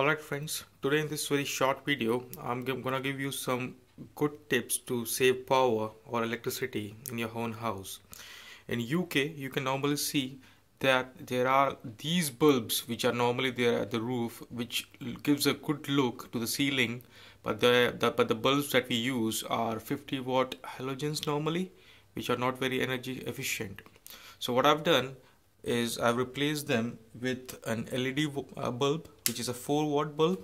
alright friends today in this very short video I'm gonna give you some good tips to save power or electricity in your own house in UK you can normally see that there are these bulbs which are normally there at the roof which gives a good look to the ceiling but the, the but the bulbs that we use are 50 watt halogens normally which are not very energy efficient so what I've done is I've replaced them with an LED uh, bulb which is a 4 watt bulb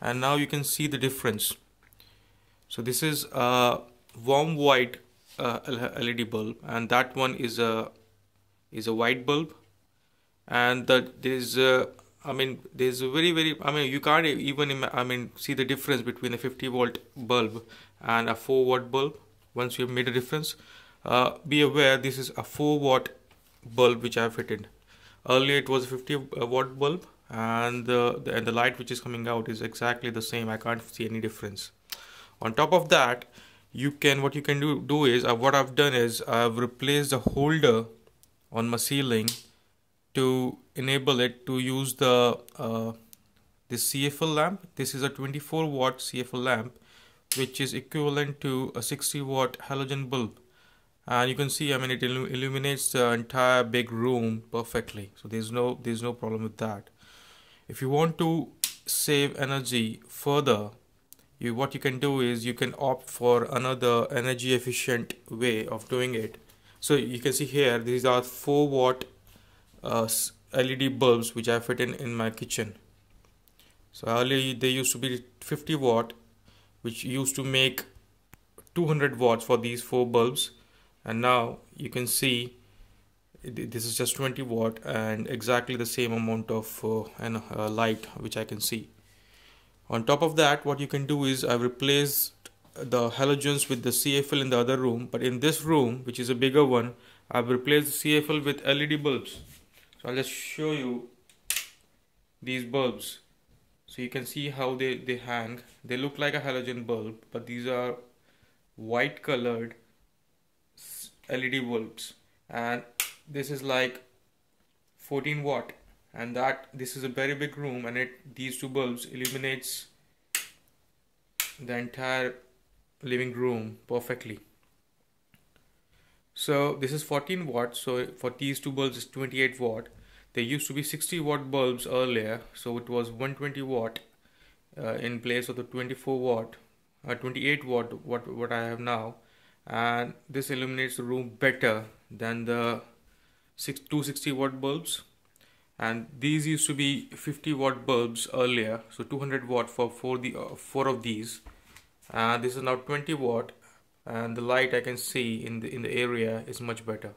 and now you can see the difference so this is a warm white uh, LED bulb and that one is a is a white bulb and that there's a, I mean there's a very very I mean you can't even I mean see the difference between a 50 volt bulb and a 4 watt bulb once you've made a difference uh, be aware this is a 4 watt bulb which I have fitted. Earlier it was 50 uh, watt bulb and the, the, and the light which is coming out is exactly the same. I can't see any difference. On top of that, you can what you can do do is uh, what I've done is I've replaced the holder on my ceiling to enable it to use the uh, this CFL lamp. This is a 24 watt CFL lamp, which is equivalent to a 60 watt halogen bulb and you can see I mean it illum illuminates the entire big room perfectly so there's no there's no problem with that if you want to save energy further you what you can do is you can opt for another energy efficient way of doing it so you can see here these are 4 watt uh, LED bulbs which I fit in in my kitchen so earlier they used to be 50 watt which used to make 200 watts for these 4 bulbs and now you can see this is just 20 watt and exactly the same amount of uh, and, uh, light which I can see on top of that what you can do is I've replaced the halogens with the CFL in the other room but in this room which is a bigger one I've replaced the CFL with LED bulbs so I'll just show you these bulbs so you can see how they they hang they look like a halogen bulb but these are white colored LED bulbs and this is like 14 watt and that this is a very big room and it these two bulbs illuminates the entire living room perfectly so this is 14 watts so for these two bulbs it's 28 watt there used to be 60 watt bulbs earlier so it was 120 watt uh, in place of the 24 watt uh, 28 watt what what i have now and this illuminates the room better than the 260 watt bulbs and these used to be 50 watt bulbs earlier so 200 watt for four, the, uh, four of these and uh, this is now 20 watt and the light I can see in the in the area is much better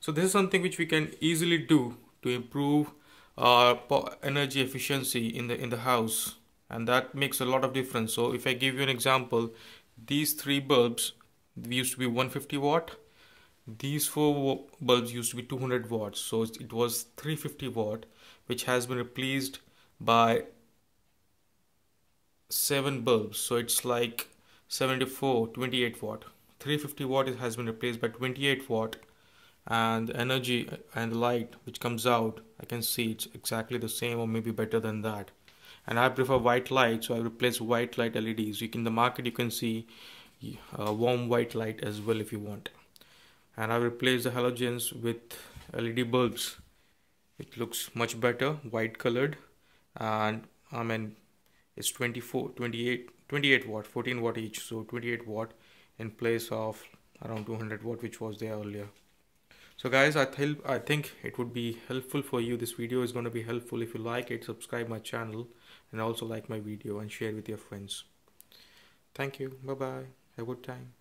so this is something which we can easily do to improve our energy efficiency in the in the house and that makes a lot of difference so if I give you an example these three bulbs used to be 150 watt these four bulbs used to be 200 watts so it was 350 watt which has been replaced by seven bulbs so it's like 74 28 watt 350 watt has been replaced by 28 watt and energy uh, and light which comes out i can see it's exactly the same or maybe better than that and i prefer white light so i replace white light leds you can the market you can see uh, warm white light as well if you want and I replaced replace the halogens with LED bulbs it looks much better white colored and I mean it's 24 28 28 watt 14 watt each so 28 watt in place of around 200 watt which was there earlier so guys I, th I think it would be helpful for you this video is going to be helpful if you like it subscribe my channel and also like my video and share with your friends thank you bye bye a good time